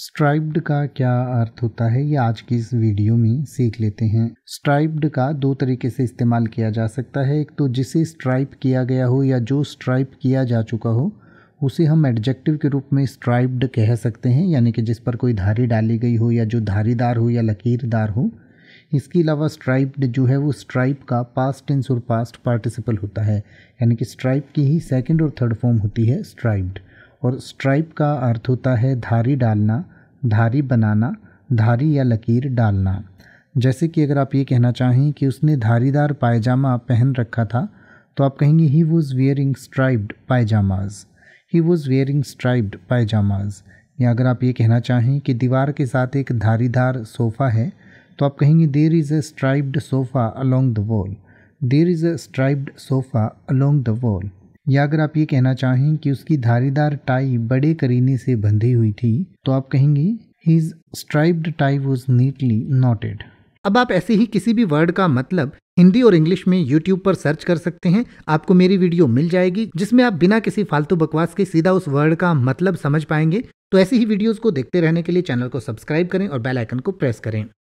स्ट्राइब्ड का क्या अर्थ होता है ये आज की इस वीडियो में सीख लेते हैं स्ट्राइब्ड का दो तरीके से इस्तेमाल किया जा सकता है एक तो जिसे स्ट्राइप किया गया हो या जो स्ट्राइप किया जा चुका हो उसे हम एडजेक्टिव के रूप में स्ट्राइब्ड कह सकते हैं यानी कि जिस पर कोई धारी डाली गई हो या जो धारीदार हो या लकीरदार हो इसके अलावा स्ट्राइप्ड जो है वो स्ट्राइप का पास्ट टेंस और पास्ट पार्टिसिपल होता है यानी कि स्ट्राइप की ही सेकेंड और थर्ड फॉर्म होती है स्ट्राइप्ड और स्ट्राइप का अर्थ होता है धारी डालना धारी बनाना धारी या लकीर डालना जैसे कि अगर आप ये कहना चाहें कि उसने धारीदार पायजामा पहन रखा था तो आप कहेंगे he was wearing striped pyjamas he was wearing striped pyjamas या अगर आप ये कहना चाहें कि दीवार के साथ एक धारीदार सोफ़ा है तो आप कहेंगे there is a striped sofa along the wall there is a striped sofa along the wall या अगर आप ये कहना चाहें कि उसकी धारीदार टाई बड़े करीने से बंधी हुई थी तो आप कहेंगे his striped tie was neatly knotted अब आप ऐसे ही किसी भी वर्ड का मतलब हिंदी और इंग्लिश में यूट्यूब पर सर्च कर सकते हैं आपको मेरी वीडियो मिल जाएगी जिसमें आप बिना किसी फालतू बकवास के सीधा उस वर्ड का मतलब समझ पाएंगे तो ऐसी ही वीडियोस को देखते रहने के लिए चैनल को सब्सक्राइब करें और बेल आइकन को प्रेस करें